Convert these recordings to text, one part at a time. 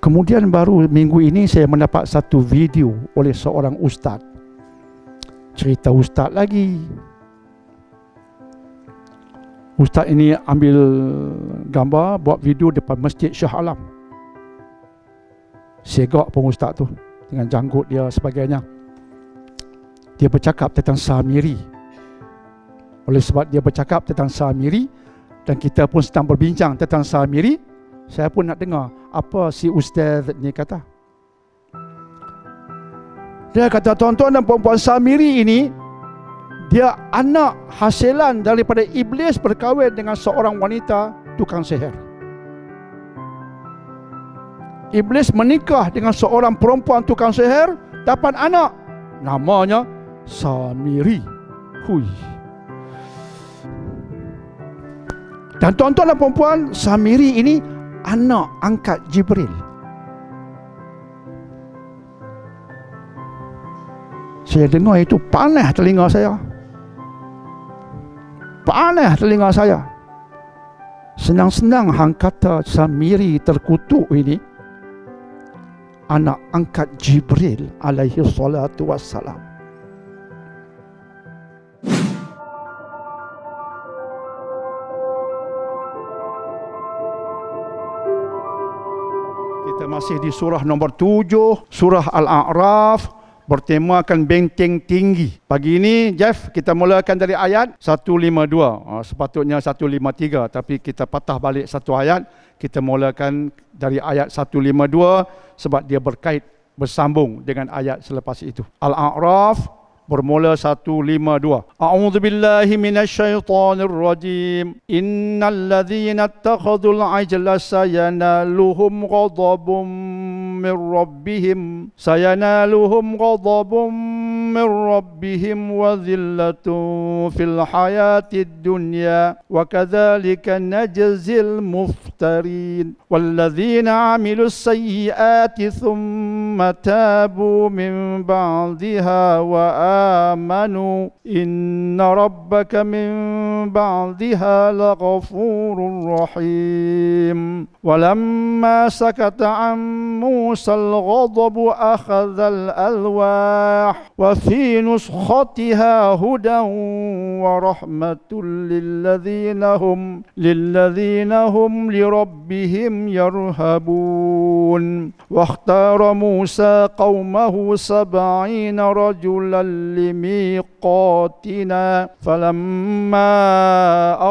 Kemudian baru minggu ini saya mendapat satu video oleh seorang ustaz. Cerita ustaz lagi. Ustaz ini ambil gambar buat video depan Masjid Shah Alam. Segak pun ustaz tu dengan janggut dia sebagainya. Dia bercakap tentang Samiri. Oleh sebab dia bercakap tentang Samiri dan kita pun sedang berbincang tentang Samiri, saya pun nak dengar apa si ustaz ni kata. Dia kata tuan-tuan dan puan-puan Samiri ini dia anak hasilan daripada iblis berkahwin dengan seorang wanita tukang seher Iblis menikah dengan seorang perempuan tukang seher dapat anak namanya Samiri. Hui. Dan tuan-tuan dan puan-puan Samiri ini anak angkat Jibril. Saya dengar itu panah telinga saya. panah telinga saya. Senang-senang hang kata Samiri terkutuk ini anak angkat Jibril alaihi salatu wassalam. masih di surah nombor 7 surah al-a'raf bertemakan benteng tinggi. Pagi ini Jeff kita mulakan dari ayat 152. Ah, sepatutnya 153 tapi kita patah balik satu ayat. Kita mulakan dari ayat 152 sebab dia berkait bersambung dengan ayat selepas itu. Al-A'raf bermula 152 a'udzubillahi minasyaitonirrajim innallazina ittakhadul ajla sayanaluhum ghadabum min rabbihim sayanaluhum ghadabum من ربهم وذلة في الحياة الدنيا وكذلك نجزي المفترين والذين عملوا السيئات ثم تابوا من بعدها وآمنوا إن ربك من بعدها لغفور رحيم ولما سكت عن موسى الغضب أخذ الألواح وفي وفي نسختها هدى ورحمة للذين هم للذين هم لربهم يرهبون واختار موسى قومه سبعين رجلا لميق ميقاتنا فلما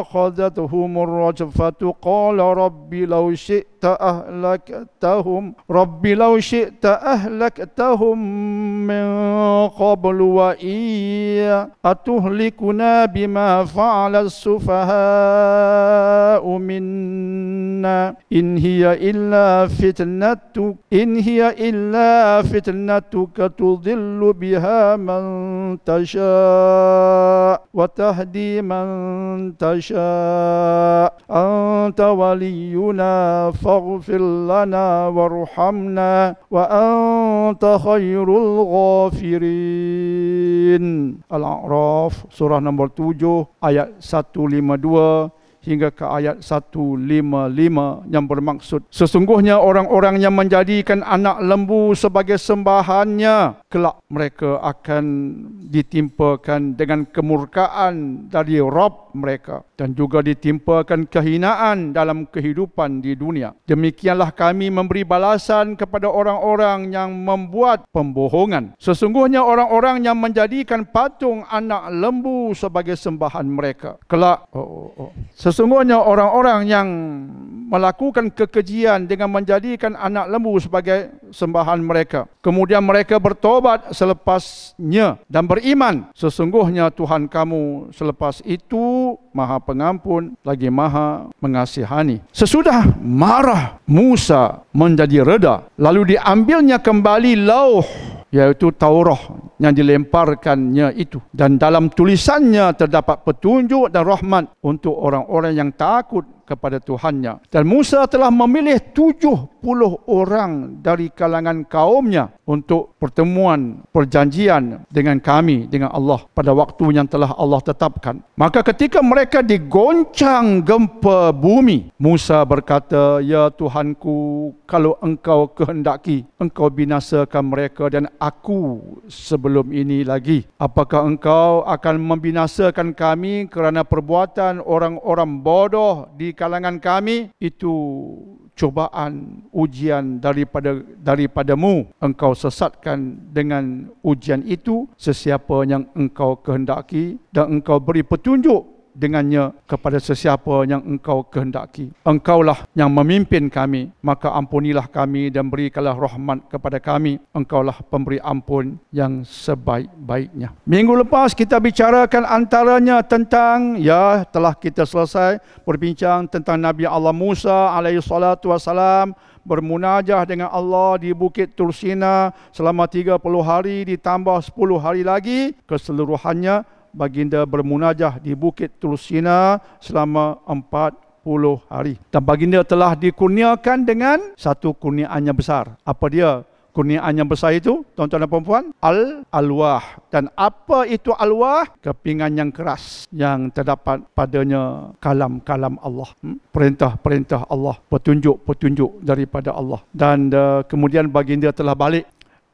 أخذتهم الرجفة قال رب لو شئت أهلكتهم رب لو شئت أهلكتهم من قبل وإيا أتهلكنا بما فعل السفهاء منا إن هي إلا فتنتك إن هي إلا فتنتك تضل بها من تشاء وتهدي من تشاء أنت ولينا فاغفر لنا وارحمنا وأنت خير الغافرين الأعراف سورة نمبر 7 آيات 152 hingga ke ayat 155 yang bermaksud sesungguhnya orang-orang yang menjadikan anak lembu sebagai sembahannya kelak mereka akan ditimpakan dengan kemurkaan dari Rabb mereka dan juga ditimpakan kehinaan dalam kehidupan di dunia. Demikianlah kami memberi balasan kepada orang-orang yang membuat pembohongan. Sesungguhnya orang-orang yang menjadikan patung anak lembu sebagai sembahan mereka. Kelak, oh, oh, oh. sesungguhnya orang-orang yang melakukan kekejian dengan menjadikan anak lembu sebagai sembahan mereka. Kemudian mereka bertobat selepasnya dan beriman. Sesungguhnya Tuhan kamu selepas itu maha pengampun lagi maha mengasihani. Sesudah marah Musa menjadi reda lalu diambilnya kembali lauh yaitu Taurah yang dilemparkannya itu dan dalam tulisannya terdapat petunjuk dan rahmat untuk orang-orang yang takut kepada Tuhannya dan Musa telah memilih 70 orang dari kalangan kaumnya untuk pertemuan perjanjian dengan kami dengan Allah pada waktu yang telah Allah tetapkan maka ketika mereka digoncang gempa bumi Musa berkata ya Tuhanku kalau engkau kehendaki engkau binasakan mereka dan aku sebelum sebelum ini lagi. Apakah engkau akan membinasakan kami kerana perbuatan orang-orang bodoh di kalangan kami? Itu cobaan ujian daripada daripadamu engkau sesatkan dengan ujian itu sesiapa yang engkau kehendaki dan engkau beri petunjuk dengannya kepada sesiapa yang engkau kehendaki. Engkaulah yang memimpin kami, maka ampunilah kami dan berikanlah rahmat kepada kami. Engkaulah pemberi ampun yang sebaik-baiknya. Minggu lepas kita bicarakan antaranya tentang, ya telah kita selesai berbincang tentang Nabi Allah Musa alaihissalatu Wasalam bermunajah dengan Allah di Bukit Tursina selama 30 hari ditambah 10 hari lagi keseluruhannya baginda bermunajah di Bukit Tulusina selama 40 hari. Dan baginda telah dikurniakan dengan satu kurniaan yang besar. Apa dia kurniaan yang besar itu, tuan-tuan dan puan-puan? Al-Alwah. Dan apa itu Alwah? Kepingan yang keras yang terdapat padanya kalam-kalam Allah. Hmm? Perintah-perintah Allah. Petunjuk-petunjuk daripada Allah. Dan uh, kemudian baginda telah balik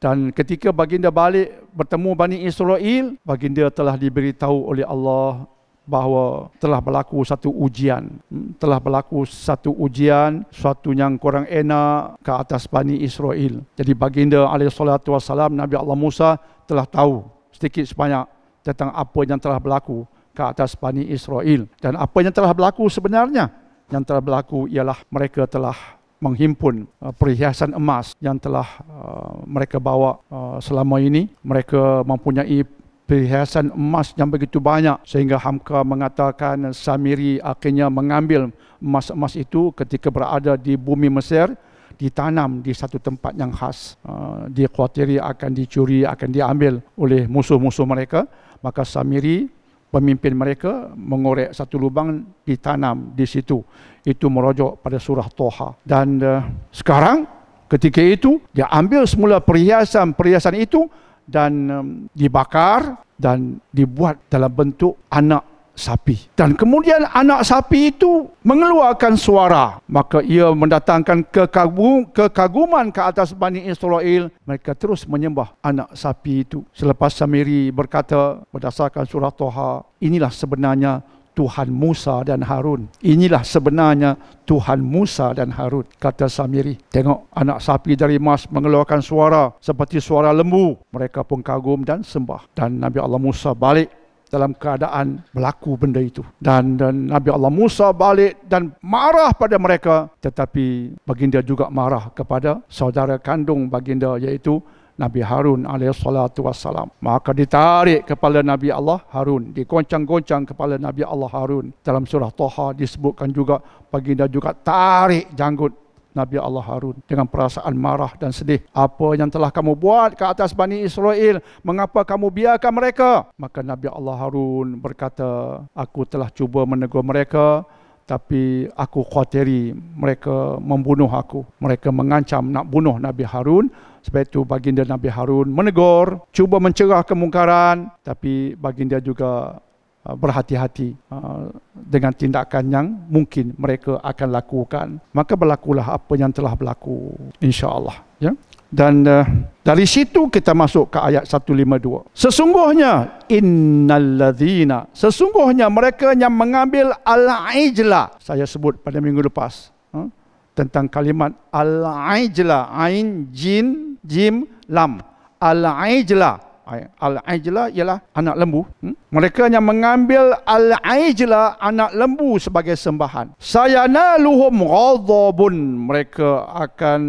dan ketika baginda balik bertemu Bani Israel, baginda telah diberitahu oleh Allah bahawa telah berlaku satu ujian hmm, telah berlaku satu ujian suatu yang kurang enak ke atas Bani Israel jadi baginda alaihissalatu wassalam Nabi Allah Musa telah tahu sedikit sebanyak tentang apa yang telah berlaku ke atas Bani Israel dan apa yang telah berlaku sebenarnya yang telah berlaku ialah mereka telah menghimpun uh, perhiasan emas yang telah uh, mereka bawa uh, selama ini mereka mempunyai perhiasan emas yang begitu banyak sehingga Hamka mengatakan Samiri akhirnya mengambil emas-emas itu ketika berada di bumi Mesir ditanam di satu tempat yang khas dia khawatir akan dicuri akan diambil oleh musuh-musuh mereka maka Samiri pemimpin mereka mengorek satu lubang ditanam di situ itu merujuk pada surah Toha dan uh, sekarang ketika itu dia ambil semula perhiasan-perhiasan itu dan um, dibakar dan dibuat dalam bentuk anak sapi. Dan kemudian anak sapi itu mengeluarkan suara. Maka ia mendatangkan kekagum, kekaguman ke atas Bani Israel. Mereka terus menyembah anak sapi itu. Selepas Samiri berkata berdasarkan surah Toha, inilah sebenarnya Tuhan Musa dan Harun. Inilah sebenarnya Tuhan Musa dan Harun. Kata Samiri. Tengok anak sapi dari emas mengeluarkan suara. Seperti suara lembu. Mereka pun kagum dan sembah. Dan Nabi Allah Musa balik dalam keadaan berlaku benda itu dan, dan Nabi Allah Musa balik dan marah pada mereka tetapi baginda juga marah kepada saudara kandung baginda iaitu Nabi Harun alaihissalatu wassalam. Maka ditarik kepala Nabi Allah Harun. Dikoncang-goncang kepala Nabi Allah Harun. Dalam surah Toha disebutkan juga baginda juga tarik janggut Nabi Allah Harun dengan perasaan marah dan sedih. Apa yang telah kamu buat ke atas Bani Israel? Mengapa kamu biarkan mereka? Maka Nabi Allah Harun berkata, aku telah cuba menegur mereka tapi aku khawatiri mereka membunuh aku. Mereka mengancam nak bunuh Nabi Harun. Sebab itu baginda Nabi Harun menegur, cuba mencerah kemungkaran. Tapi baginda juga Ah, berhati-hati ah, dengan tindakan yang mungkin mereka akan lakukan maka berlakulah apa yang telah berlaku insyaallah ya dan uh, dari situ kita masuk ke ayat 152 sesungguhnya innalladzina sesungguhnya mereka yang mengambil al-ijla saya sebut pada minggu lepas huh? Ha, tentang kalimat al-ijla ain jin jim lam al-ijla Al-Ajla ialah anak lembu. Hmm? Mereka hanya mengambil Al-Ajla anak lembu sebagai sembahan. Sayana luhum ghadabun. Mereka akan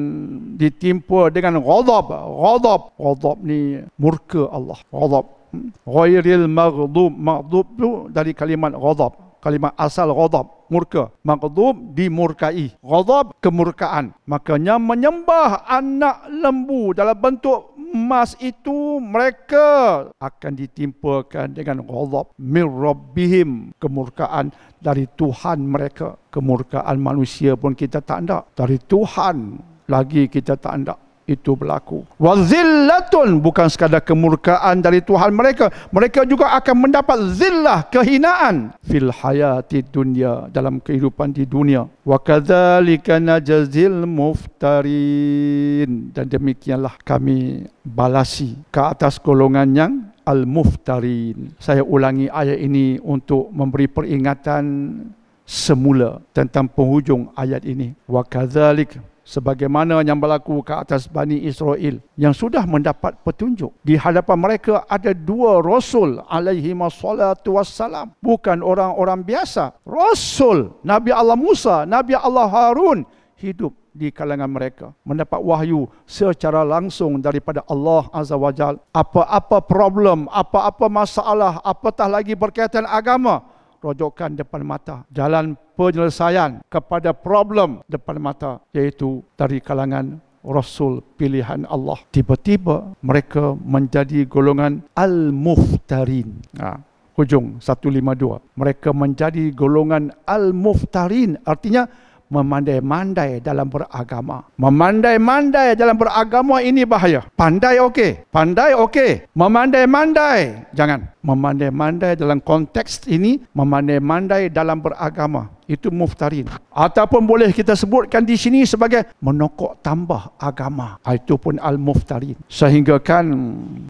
ditimpa dengan ghadab. Ghadab. Ghadab ni murka Allah. Ghadab. Hmm? Ghairil maghdub. Maghdub tu dari kalimat ghadab kalimat asal ghadab murka maghdub dimurkai ghadab kemurkaan makanya menyembah anak lembu dalam bentuk emas itu mereka akan ditimpakan dengan ghadab min rabbihim kemurkaan dari tuhan mereka kemurkaan manusia pun kita tak hendak dari tuhan lagi kita tak hendak itu berlaku. Wazillatun bukan sekadar kemurkaan dari Tuhan mereka. Mereka juga akan mendapat zillah kehinaan. Fil hayati dunia dalam kehidupan di dunia. Wa kathalika najazil muftarin. Dan demikianlah kami balasi ke atas golongan yang al-muftarin. Saya ulangi ayat ini untuk memberi peringatan semula tentang penghujung ayat ini. Wa kathalika sebagaimana yang berlaku ke atas Bani Israel yang sudah mendapat petunjuk. Di hadapan mereka ada dua Rasul alaihi salatu wassalam. Bukan orang-orang biasa. Rasul Nabi Allah Musa, Nabi Allah Harun hidup di kalangan mereka mendapat wahyu secara langsung daripada Allah Azza wa Jal apa-apa problem apa-apa masalah apatah lagi berkaitan agama rojokan depan mata jalan penyelesaian kepada problem depan mata iaitu dari kalangan rasul pilihan Allah tiba-tiba mereka menjadi golongan al-muftarin ha hujung 152 mereka menjadi golongan al-muftarin artinya memandai-mandai dalam beragama. Memandai-mandai dalam beragama ini bahaya. Pandai okey, pandai okey. Memandai-mandai jangan. Memandai-mandai dalam konteks ini, memandai-mandai dalam beragama itu muftarin ataupun boleh kita sebutkan di sini sebagai menokok tambah agama ah, itu pun al muftarin sehingga kan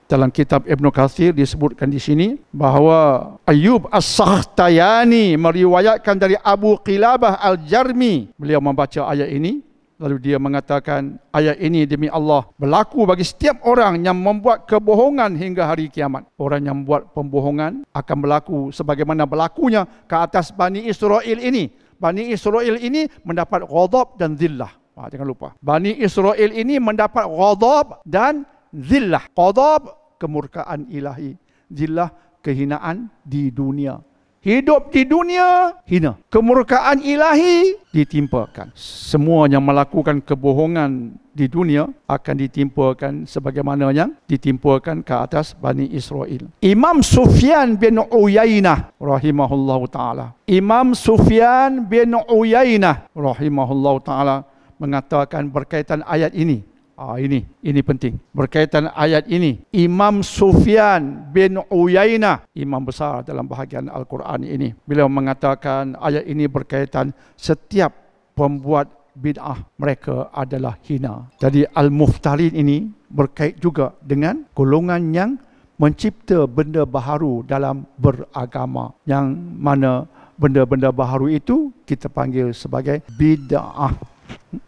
dalam kitab Ibn Kathir disebutkan di sini bahawa Ayub As-Sakhtayani meriwayatkan dari Abu Qilabah Al-Jarmi beliau membaca ayat ini Lalu dia mengatakan ayat ini demi Allah berlaku bagi setiap orang yang membuat kebohongan hingga hari kiamat. Orang yang membuat pembohongan akan berlaku sebagaimana berlakunya ke atas Bani Israel ini. Bani Israel ini mendapat ghadab dan zillah. Ha, jangan lupa. Bani Israel ini mendapat ghadab dan zillah. Ghadab kemurkaan ilahi. Zillah kehinaan di dunia. Hidup di dunia hina. Kemurkaan ilahi ditimpakan. Semua yang melakukan kebohongan di dunia akan ditimpakan sebagaimana yang ditimpakan ke atas Bani Israel. Imam Sufyan bin Uyainah rahimahullah ta'ala. Imam Sufyan bin Uyainah rahimahullah ta'ala mengatakan berkaitan ayat ini. Ah ini ini penting berkaitan ayat ini Imam Sufyan bin Uyainah imam besar dalam bahagian Al-Quran ini beliau mengatakan ayat ini berkaitan setiap pembuat bid'ah mereka adalah hina. Jadi al Muftalin ini berkait juga dengan golongan yang mencipta benda baharu dalam beragama yang mana benda-benda baharu itu kita panggil sebagai bid'ah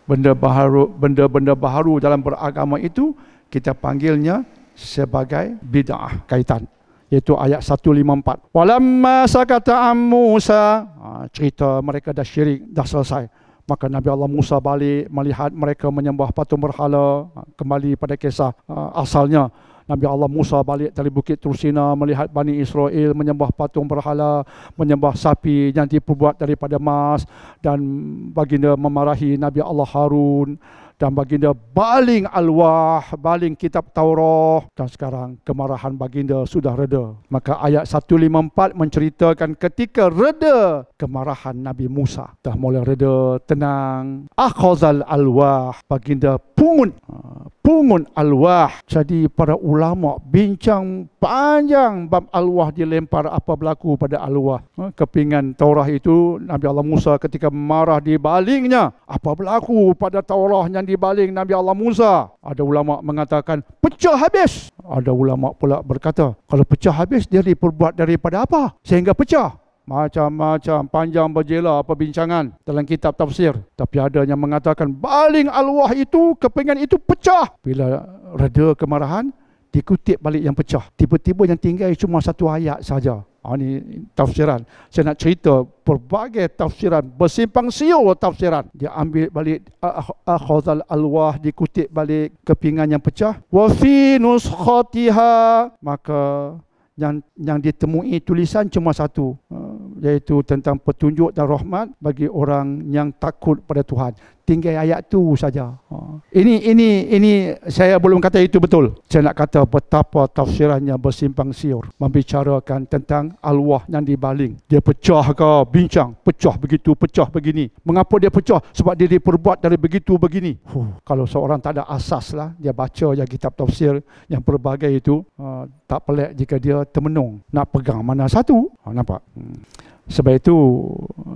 benda baharu benda-benda baharu dalam beragama itu kita panggilnya sebagai bidah kaitan iaitu ayat 154 walamma sakata am Musa ha, cerita mereka dah syirik dah selesai maka Nabi Allah Musa balik melihat mereka menyembah patung berhala ha, kembali pada kisah ha, asalnya Nabi Allah Musa balik dari Bukit Tursina melihat Bani Israel menyembah patung berhala, menyembah sapi yang diperbuat daripada emas dan baginda memarahi Nabi Allah Harun dan baginda baling alwah, baling kitab Taurah dan sekarang kemarahan baginda sudah reda. Maka ayat 154 menceritakan ketika reda kemarahan Nabi Musa. Dah mula reda, tenang. Akhazal alwah, baginda pungun. Ha, pungun alwah. Jadi para ulama bincang panjang bab alwah dilempar apa berlaku pada alwah. Ha, kepingan Taurah itu Nabi Allah Musa ketika marah di balingnya. Apa berlaku pada Taurah yang dibaling Nabi Allah Musa. Ada ulama mengatakan pecah habis. Ada ulama pula berkata kalau pecah habis dia diperbuat daripada apa sehingga pecah. Macam-macam panjang berjela perbincangan dalam kitab tafsir. Tapi ada yang mengatakan baling al-wah itu kepingan itu pecah. Bila reda kemarahan dikutip balik yang pecah. Tiba-tiba yang tinggal cuma satu ayat saja. Oh, ah, ini tafsiran. Saya nak cerita berbagai tafsiran, bersimpang siur tafsiran. Dia ambil balik Akhazal ah, ah, Al-Wah, dikutip balik kepingan yang pecah. Wa fi nuskhatiha. Maka yang yang ditemui tulisan cuma satu iaitu tentang petunjuk dan rahmat bagi orang yang takut pada Tuhan tinggal ayat tu saja. Ha. Ini ini ini saya belum kata itu betul. Saya nak kata betapa tafsirannya bersimpang siur membicarakan tentang alwah yang dibaling. Dia pecah ke bincang, pecah begitu, pecah begini. Mengapa dia pecah? Sebab dia diperbuat dari begitu begini. Huh, kalau seorang tak ada asas lah, dia baca je kitab tafsir yang pelbagai itu, uh, tak pelik jika dia termenung nak pegang mana satu. Oh, nampak. Hmm. Sebab itu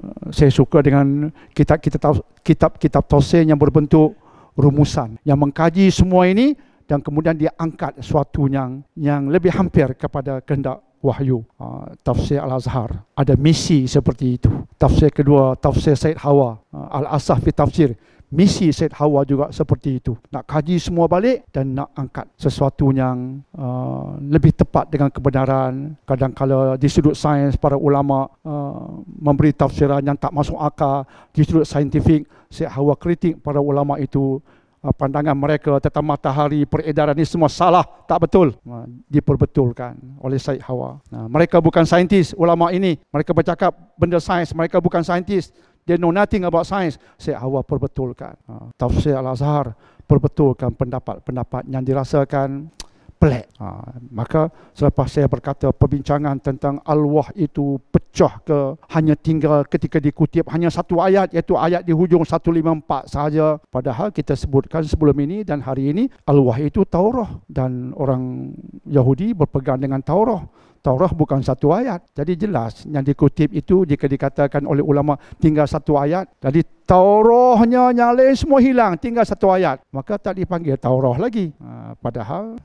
eh, saya suka dengan kitab kitab kitab, kitab Tosin yang berbentuk rumusan yang mengkaji semua ini dan kemudian dia angkat suatu yang yang lebih hampir kepada kehendak wahyu uh, tafsir al-azhar ada misi seperti itu tafsir kedua tafsir said hawa uh, al-asah fi tafsir misi Said Hawa juga seperti itu. Nak kaji semua balik dan nak angkat sesuatu yang uh, lebih tepat dengan kebenaran. Kadang-kala di sudut sains, para ulama uh, memberi tafsiran yang tak masuk akal. Di sudut saintifik, Said Hawa kritik para ulama itu uh, pandangan mereka tentang matahari, peredaran ini semua salah, tak betul. Uh, diperbetulkan oleh Said Hawa. Uh, mereka bukan saintis, ulama ini. Mereka bercakap benda sains, mereka bukan saintis. They know nothing about science. Saya awak perbetulkan. Ha. Tafsir Al-Azhar perbetulkan pendapat-pendapat yang dirasakan pelik. Ha. maka selepas saya berkata perbincangan tentang Allah itu pecah ke hanya tinggal ketika dikutip hanya satu ayat iaitu ayat di hujung 154 sahaja. Padahal kita sebutkan sebelum ini dan hari ini Allah itu Taurah dan orang Yahudi berpegang dengan Taurah. Taurah bukan satu ayat. Jadi jelas yang dikutip itu jika dikatakan oleh ulama tinggal satu ayat. Jadi Taurahnya nyale semua hilang tinggal satu ayat. Maka tak dipanggil Taurah lagi. Ha, padahal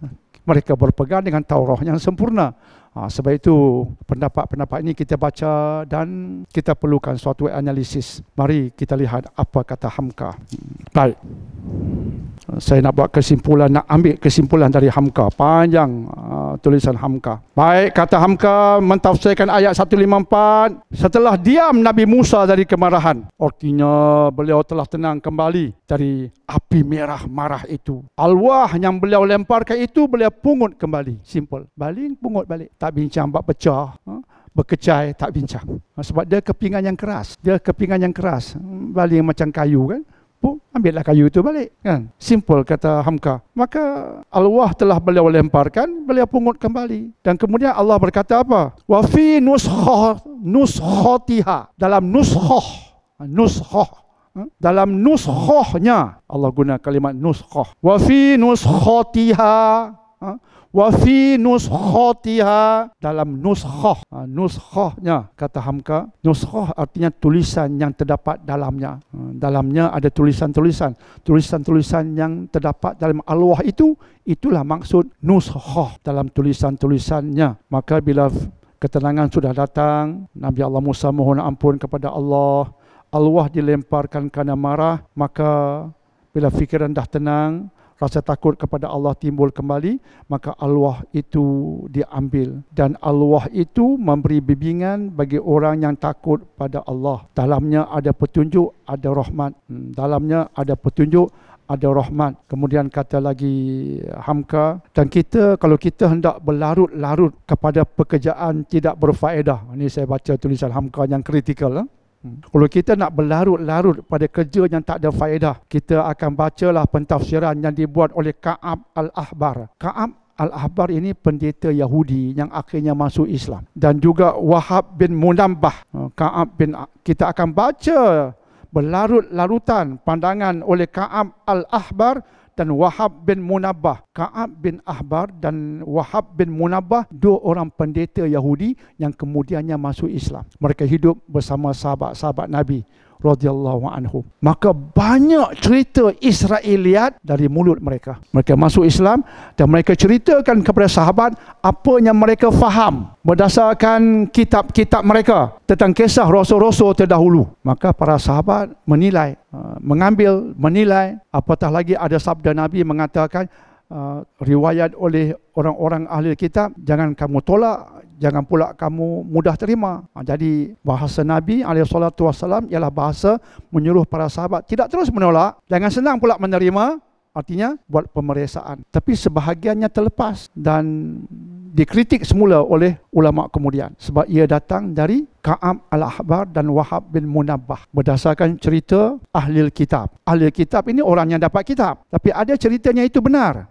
mereka berpegang dengan Taurah yang sempurna. Ha, sebab itu pendapat-pendapat ini kita baca dan kita perlukan suatu analisis. Mari kita lihat apa kata Hamka. Baik. Eh, saya nak buat kesimpulan nak ambil kesimpulan dari Hamka panjang uh, tulisan Hamka baik kata Hamka mentafsirkan ayat 154 setelah diam Nabi Musa dari kemarahan artinya beliau telah tenang kembali dari api merah marah itu alwah yang beliau lemparkan itu beliau pungut kembali simple baling pungut balik tak bincang bab pecah huh? Eh, bekecai tak bincang sebab dia kepingan yang keras dia kepingan yang keras hmm, baling macam kayu kan mampu, ambillah kayu itu balik. Kan? Simple kata Hamka. Maka Allah telah beliau lemparkan, beliau pungut kembali. Dan kemudian Allah berkata apa? Wa fi nuskhah nuskhatiha. Dalam nuskhah. Ha, nuskhah. Ha? Dalam nuskhahnya. Allah guna kalimat nuskhah. Wa fi nuskhatiha. Ha? wa fi nuskhatiha dalam nuskhah ha, nuskhahnya kata Hamka nuskhah artinya tulisan yang terdapat dalamnya ha, dalamnya ada tulisan-tulisan tulisan-tulisan yang terdapat dalam alwah itu itulah maksud nuskhah dalam tulisan-tulisannya maka bila ketenangan sudah datang Nabi Allah Musa mohon ampun kepada Allah alwah dilemparkan kerana marah maka bila fikiran dah tenang rasa takut kepada Allah timbul kembali, maka alwah itu diambil. Dan alwah itu memberi bimbingan bagi orang yang takut pada Allah. Dalamnya ada petunjuk, ada rahmat. Hmm, dalamnya ada petunjuk, ada rahmat. Kemudian kata lagi Hamka, dan kita kalau kita hendak berlarut-larut kepada pekerjaan tidak berfaedah. Ini saya baca tulisan Hamka yang kritikal. Eh. Hmm. Kalau kita nak berlarut-larut pada kerja yang tak ada faedah, kita akan bacalah pentafsiran yang dibuat oleh Ka'ab Al-Ahbar. Ka'ab Al-Ahbar ini pendeta Yahudi yang akhirnya masuk Islam. Dan juga Wahab bin Munambah. Ha, Ka'ab bin Kita akan baca berlarut-larutan pandangan oleh Ka'ab Al-Ahbar dan Wahab bin Munabbah, Ka'ab bin Ahbar dan Wahab bin Munabbah dua orang pendeta Yahudi yang kemudiannya masuk Islam. Mereka hidup bersama sahabat-sahabat Nabi radhiyallahu anhu. Maka banyak cerita Israeliat dari mulut mereka. Mereka masuk Islam dan mereka ceritakan kepada sahabat apa yang mereka faham berdasarkan kitab-kitab mereka tentang kisah rasul-rasul terdahulu. Maka para sahabat menilai, uh, mengambil, menilai apatah lagi ada sabda Nabi mengatakan Uh, riwayat oleh orang-orang ahli kitab jangan kamu tolak jangan pula kamu mudah terima. Ha, jadi bahasa Nabi SAW ialah bahasa menyuruh para sahabat tidak terus menolak. Jangan senang pula menerima. Artinya buat pemeriksaan. Tapi sebahagiannya terlepas dan dikritik semula oleh ulama kemudian. Sebab ia datang dari Ka'ab al-Ahbar dan Wahab bin Munabbah. Berdasarkan cerita Ahlil Kitab. Ahlil Kitab ini orang yang dapat kitab. Tapi ada ceritanya itu benar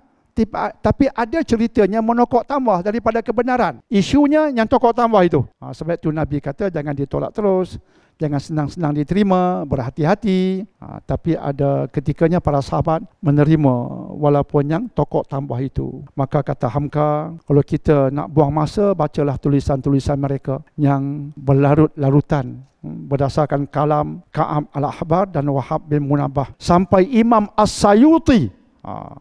tapi ada ceritanya menokok tambah daripada kebenaran. Isunya yang tokok tambah itu. Ha, sebab itu Nabi kata jangan ditolak terus. Jangan senang-senang diterima, berhati-hati. Ha, tapi ada ketikanya para sahabat menerima walaupun yang tokok tambah itu. Maka kata Hamka, kalau kita nak buang masa, bacalah tulisan-tulisan mereka yang berlarut-larutan hmm, berdasarkan kalam Ka'am al-Ahbar dan Wahab bin Munabah. Sampai Imam As-Sayuti, ha,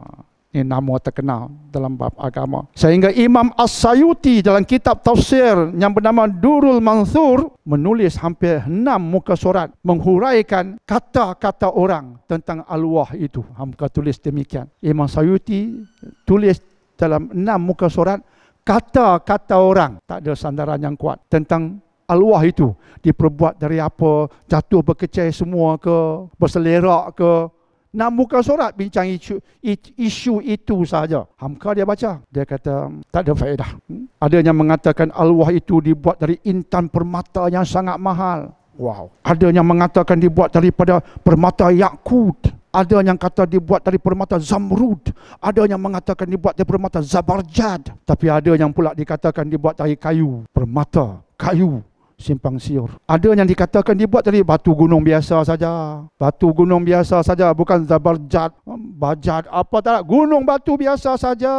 ini nama terkenal dalam bab agama. Sehingga Imam As-Sayuti dalam kitab tafsir yang bernama Durul Mansur menulis hampir enam muka surat menghuraikan kata-kata orang tentang Allah itu. Hamka tulis demikian. Imam Sayuti tulis dalam enam muka surat kata-kata orang tak ada sandaran yang kuat tentang Allah itu diperbuat dari apa jatuh berkecai semua ke berselerak ke nak buka surat bincang isu, isu itu saja. Hamka dia baca. Dia kata tak ada faedah. Hmm? Ada yang mengatakan alwah itu dibuat dari intan permata yang sangat mahal. Wow. Ada yang mengatakan dibuat daripada permata yakut. Ada yang kata dibuat dari permata zamrud. Ada yang mengatakan dibuat dari permata zabarjad. Tapi ada yang pula dikatakan dibuat dari kayu. Permata kayu simpang siur. Ada yang dikatakan dibuat dari batu gunung biasa saja. Batu gunung biasa saja bukan zabarjat, hmm, bajat apa tak. Gunung batu biasa saja.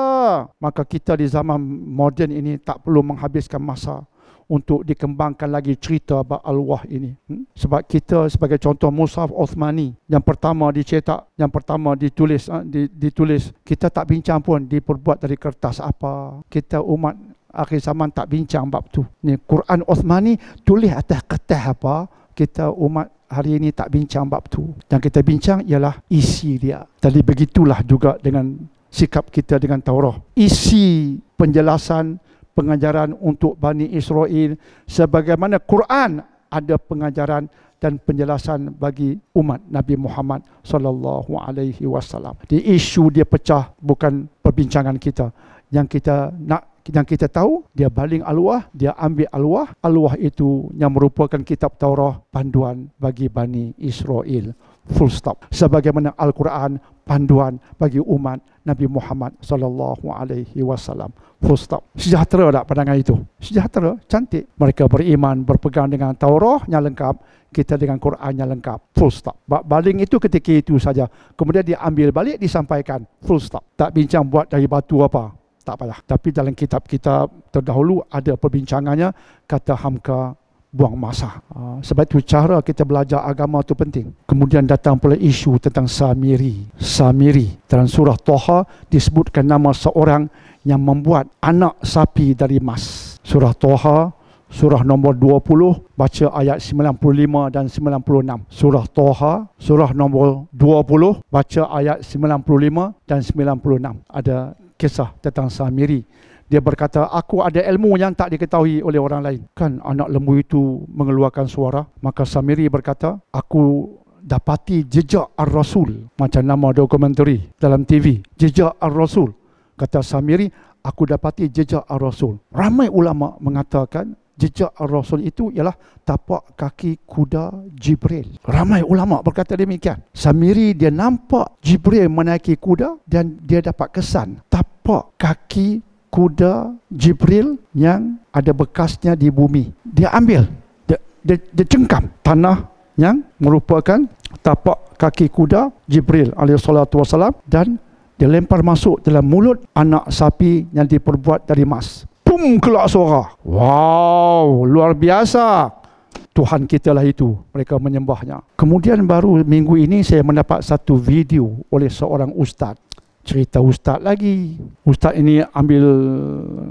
Maka kita di zaman moden ini tak perlu menghabiskan masa untuk dikembangkan lagi cerita bab al-wah ini. Hmm? Sebab kita sebagai contoh Musaf Osmani yang pertama dicetak, yang pertama ditulis ah, ditulis, kita tak bincang pun diperbuat dari kertas apa. Kita umat akhir zaman tak bincang bab tu. Ni Quran Uthmani tulis atas kertas apa kita umat hari ini tak bincang bab tu. Yang kita bincang ialah isi dia. Tadi begitulah juga dengan sikap kita dengan Taurah. Isi penjelasan pengajaran untuk Bani Israel sebagaimana Quran ada pengajaran dan penjelasan bagi umat Nabi Muhammad sallallahu alaihi wasallam. Di isu dia pecah bukan perbincangan kita. Yang kita nak yang kita tahu dia baling alwah dia ambil alwah alwah itu yang merupakan kitab Taurah panduan bagi Bani Israel full stop sebagaimana Al-Quran panduan bagi umat Nabi Muhammad sallallahu alaihi wasallam full stop sejahtera tak pandangan itu sejahtera cantik mereka beriman berpegang dengan Taurat yang lengkap kita dengan Qurannya lengkap full stop baling itu ketika itu saja kemudian diambil balik disampaikan full stop tak bincang buat dari batu apa tak payah. Tapi dalam kitab-kitab terdahulu ada perbincangannya kata Hamka buang masa. Ah, sebab itu cara kita belajar agama itu penting. Kemudian datang pula isu tentang Samiri. Samiri dalam surah Toha disebutkan nama seorang yang membuat anak sapi dari emas. Surah Toha Surah nombor 20 baca ayat 95 dan 96. Surah Toha surah nombor 20 baca ayat 95 dan 96. Ada kisah tentang Samiri. Dia berkata, aku ada ilmu yang tak diketahui oleh orang lain. Kan anak lembu itu mengeluarkan suara. Maka Samiri berkata, aku dapati jejak Ar-Rasul. Macam nama dokumentari dalam TV. Jejak Ar-Rasul. Kata Samiri, aku dapati jejak Ar-Rasul. Ramai ulama mengatakan jejak rasul itu ialah tapak kaki kuda Jibril. Ramai ulama berkata demikian. Samiri dia nampak Jibril menaiki kuda dan dia dapat kesan. Tapak nampak kaki kuda Jibril yang ada bekasnya di bumi. Dia ambil, dia, dia, dia cengkam tanah yang merupakan tapak kaki kuda Jibril alaihissalatu wassalam dan dia lempar masuk dalam mulut anak sapi yang diperbuat dari emas. Pum keluar suara. Wow, luar biasa. Tuhan kita lah itu. Mereka menyembahnya. Kemudian baru minggu ini saya mendapat satu video oleh seorang ustaz cerita ustaz lagi. Ustaz ini ambil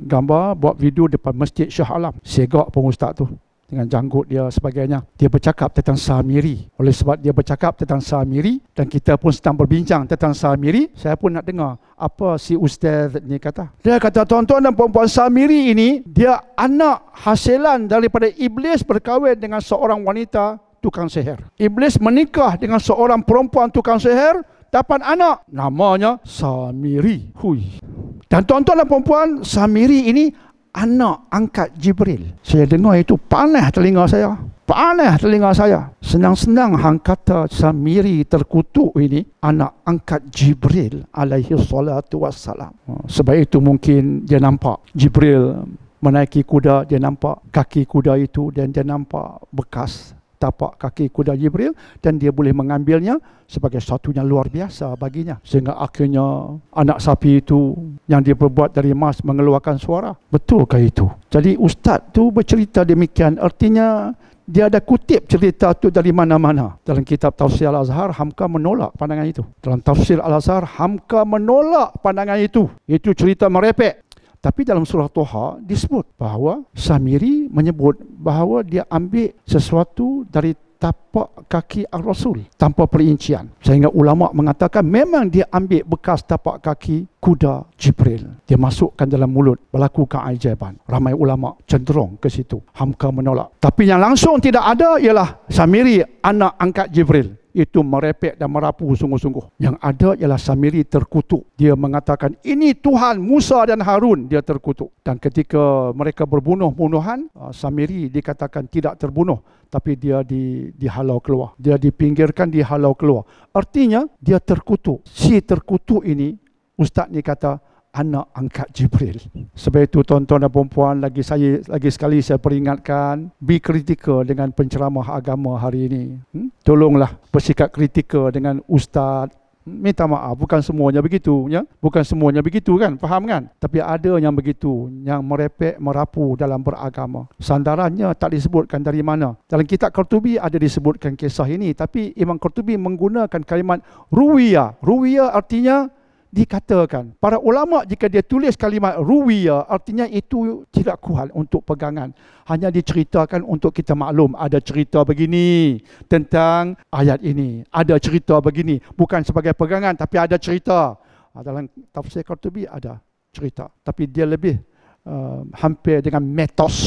gambar buat video depan Masjid Shah Alam. Segak pun ustaz tu dengan janggut dia sebagainya. Dia bercakap tentang Samiri. Oleh sebab dia bercakap tentang Samiri dan kita pun sedang berbincang tentang Samiri, saya pun nak dengar apa si ustaz ni kata. Dia kata tuan-tuan dan puan-puan Samiri ini dia anak hasilan daripada iblis berkahwin dengan seorang wanita tukang seher. Iblis menikah dengan seorang perempuan tukang seher dapat anak namanya Samiri. Hui. Dan tuan-tuan dan puan-puan, Samiri ini anak angkat Jibril. Saya dengar itu panah telinga saya. Panah telinga saya. Senang-senang hang kata Samiri terkutuk ini anak angkat Jibril alaihi salatu wassalam. Ha, sebab itu mungkin dia nampak Jibril menaiki kuda, dia nampak kaki kuda itu dan dia nampak bekas tapak kaki kuda Jibril dan dia boleh mengambilnya sebagai satu yang luar biasa baginya. Sehingga akhirnya anak sapi itu yang dia perbuat dari emas mengeluarkan suara. betul ke itu? Jadi ustaz tu bercerita demikian artinya dia ada kutip cerita tu dari mana-mana. Dalam kitab Tafsir Al-Azhar, Hamka menolak pandangan itu. Dalam Tafsir Al-Azhar, Hamka menolak pandangan itu. Itu cerita merepek. Tapi dalam surah Toha disebut bahawa Samiri menyebut bahawa dia ambil sesuatu dari tapak kaki Al-Rasul tanpa perincian. Sehingga ulama mengatakan memang dia ambil bekas tapak kaki kuda Jibril. Dia masukkan dalam mulut berlaku keajaiban. Ramai ulama cenderung ke situ. Hamka menolak. Tapi yang langsung tidak ada ialah Samiri anak angkat Jibril itu merepek dan merapu sungguh-sungguh. Yang ada ialah Samiri terkutuk. Dia mengatakan, ini Tuhan Musa dan Harun. Dia terkutuk. Dan ketika mereka berbunuh-bunuhan, uh, Samiri dikatakan tidak terbunuh. Tapi dia di, dihalau keluar. Dia dipinggirkan, dihalau keluar. Artinya, dia terkutuk. Si terkutuk ini, Ustaz ni kata, anak angkat Jibril. Sebab itu tuan-tuan dan puan-puan lagi saya lagi sekali saya peringatkan be critical dengan penceramah agama hari ini. Hmm? Tolonglah bersikap kritikal dengan ustaz hmm? minta maaf bukan semuanya begitu ya bukan semuanya begitu kan faham kan tapi ada yang begitu yang merepek merapu dalam beragama sandarannya tak disebutkan dari mana dalam kitab Qurtubi ada disebutkan kisah ini tapi Imam Qurtubi menggunakan kalimat ruwiya ruwiya artinya dikatakan para ulama jika dia tulis kalimat ruwiya artinya itu tidak kuat untuk pegangan hanya diceritakan untuk kita maklum ada cerita begini tentang ayat ini ada cerita begini bukan sebagai pegangan tapi ada cerita ah, dalam tafsir Qurtubi ada cerita tapi dia lebih uh, hampir dengan metos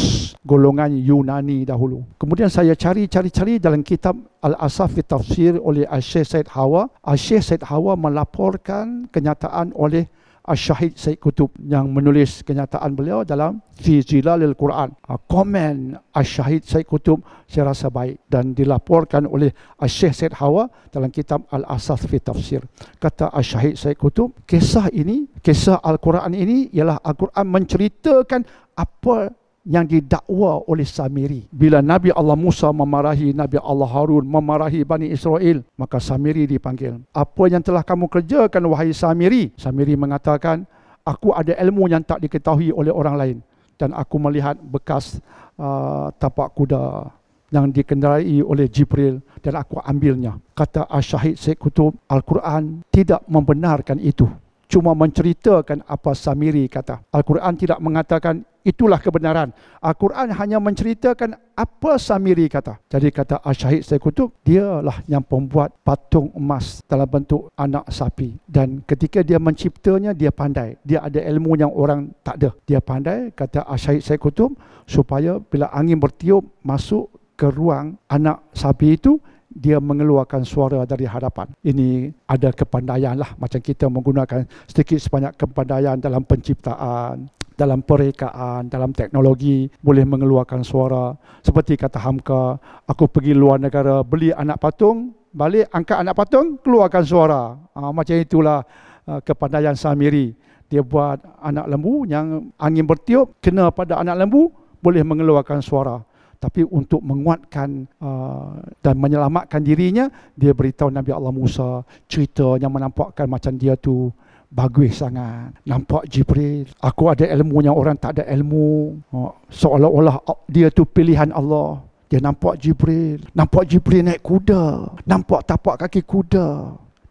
golongan Yunani dahulu. Kemudian saya cari-cari-cari dalam kitab Al-Asaf fi Tafsir oleh Syekh Said Hawa. Syekh Said Hawa melaporkan kenyataan oleh Syahid Syed Kutub yang menulis kenyataan beliau dalam Fi Jilalil Quran. Ah, komen Syahid Syed Kutub saya rasa baik dan dilaporkan oleh Syekh Syed Hawa dalam kitab Al-Asas Fi Tafsir. Kata Syahid Syed Kutub, kisah ini, kisah Al-Quran ini ialah Al-Quran menceritakan apa yang didakwa oleh Samiri. Bila Nabi Allah Musa memarahi Nabi Allah Harun, memarahi Bani Israel, maka Samiri dipanggil. Apa yang telah kamu kerjakan, wahai Samiri? Samiri mengatakan, aku ada ilmu yang tak diketahui oleh orang lain. Dan aku melihat bekas uh, tapak kuda yang dikendarai oleh Jibril dan aku ambilnya. Kata Asyahid Syekh Kutub, Al-Quran tidak membenarkan itu cuma menceritakan apa Samiri kata. Al-Quran tidak mengatakan itulah kebenaran. Al-Quran hanya menceritakan apa Samiri kata. Jadi kata Al-Syahid Sekutub, dialah yang pembuat patung emas dalam bentuk anak sapi. Dan ketika dia menciptanya, dia pandai. Dia ada ilmu yang orang tak ada. Dia pandai, kata Al-Syahid Sekutub, supaya bila angin bertiup masuk ke ruang anak sapi itu, dia mengeluarkan suara dari hadapan. Ini ada kepandaian lah macam kita menggunakan sedikit sebanyak kepandaian dalam penciptaan, dalam perekaan, dalam teknologi boleh mengeluarkan suara. Seperti kata Hamka, aku pergi luar negara beli anak patung, balik angkat anak patung, keluarkan suara. Ha, macam itulah uh, kepandaian Samiri. Dia buat anak lembu yang angin bertiup, kena pada anak lembu, boleh mengeluarkan suara tapi untuk menguatkan uh, dan menyelamatkan dirinya dia beritahu Nabi Allah Musa cerita yang menampakkan macam dia tu bagus sangat nampak Jibril aku ada ilmu yang orang tak ada ilmu oh, seolah-olah dia tu pilihan Allah dia nampak Jibril nampak Jibril naik kuda nampak tapak kaki kuda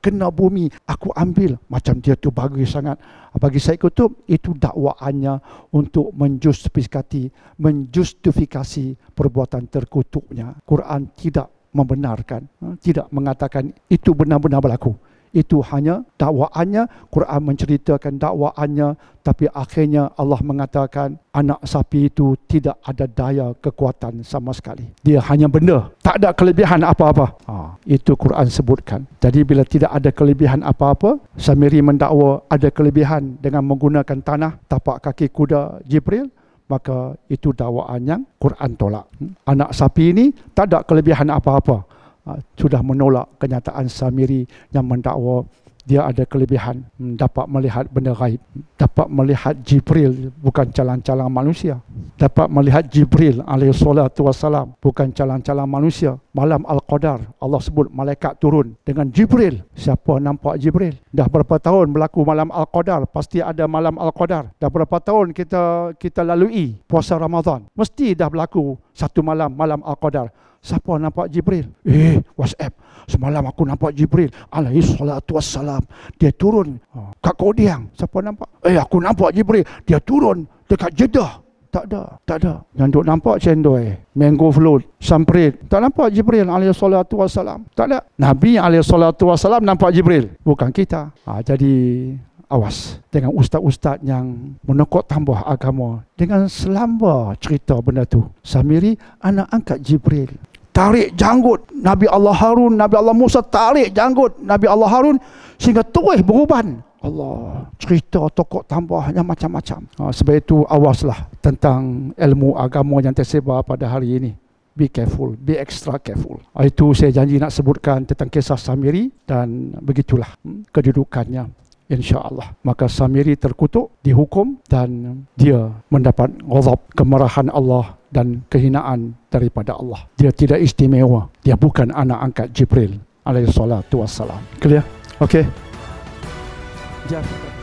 kena bumi aku ambil macam dia tu bagus sangat bagi saya itu itu dakwaannya untuk menjustifikasi menjustifikasi perbuatan terkutuknya Quran tidak membenarkan ha, tidak mengatakan itu benar-benar berlaku itu hanya dakwaannya Quran menceritakan dakwaannya tapi akhirnya Allah mengatakan anak sapi itu tidak ada daya kekuatan sama sekali dia hanya benda tak ada kelebihan apa-apa ha. itu Quran sebutkan jadi bila tidak ada kelebihan apa-apa Samiri mendakwa ada kelebihan dengan menggunakan tanah tapak kaki kuda Jibril maka itu dakwaan yang Quran tolak hmm. anak sapi ini tak ada kelebihan apa-apa Ah, sudah menolak kenyataan Samiri yang mendakwa dia ada kelebihan hmm, dapat melihat benda gaib dapat melihat Jibril bukan calang-calang manusia dapat melihat Jibril alaihi salatu wasalam bukan calang-calang manusia malam al-qadar Allah sebut malaikat turun dengan Jibril siapa nampak Jibril dah berapa tahun berlaku malam al-qadar pasti ada malam al-qadar dah berapa tahun kita kita lalui puasa Ramadan mesti dah berlaku satu malam malam al-qadar Siapa nampak Jibril? Eh. eh, WhatsApp. Semalam aku nampak Jibril. Alaihi salatu wassalam. Dia turun ha, kat Kodiang. Siapa nampak? Eh, aku nampak Jibril. Dia turun dekat Jeddah. Tak ada, tak ada. Yang duk nampak cendoi, eh, mango float, samprit. Tak nampak Jibril alaihi salatu wassalam. Tak ada. Nabi alaihi salatu wassalam nampak Jibril, bukan kita. Ha, jadi awas dengan ustaz-ustaz yang menokok tambah agama dengan selamba cerita benda tu. Samiri anak angkat Jibril tarik janggut Nabi Allah Harun, Nabi Allah Musa tarik janggut Nabi Allah Harun sehingga terus beruban. Allah cerita tokoh tambahnya macam-macam. Ha, sebab itu awaslah tentang ilmu agama yang tersebar pada hari ini. Be careful, be extra careful. Ha, itu saya janji nak sebutkan tentang kisah Samiri dan begitulah hmm, kedudukannya insyaallah maka samiri terkutuk dihukum dan dia mendapat ghadab kemarahan Allah dan kehinaan daripada Allah dia tidak istimewa dia bukan anak angkat jibril alayhi salatu wassalam clear okey jangan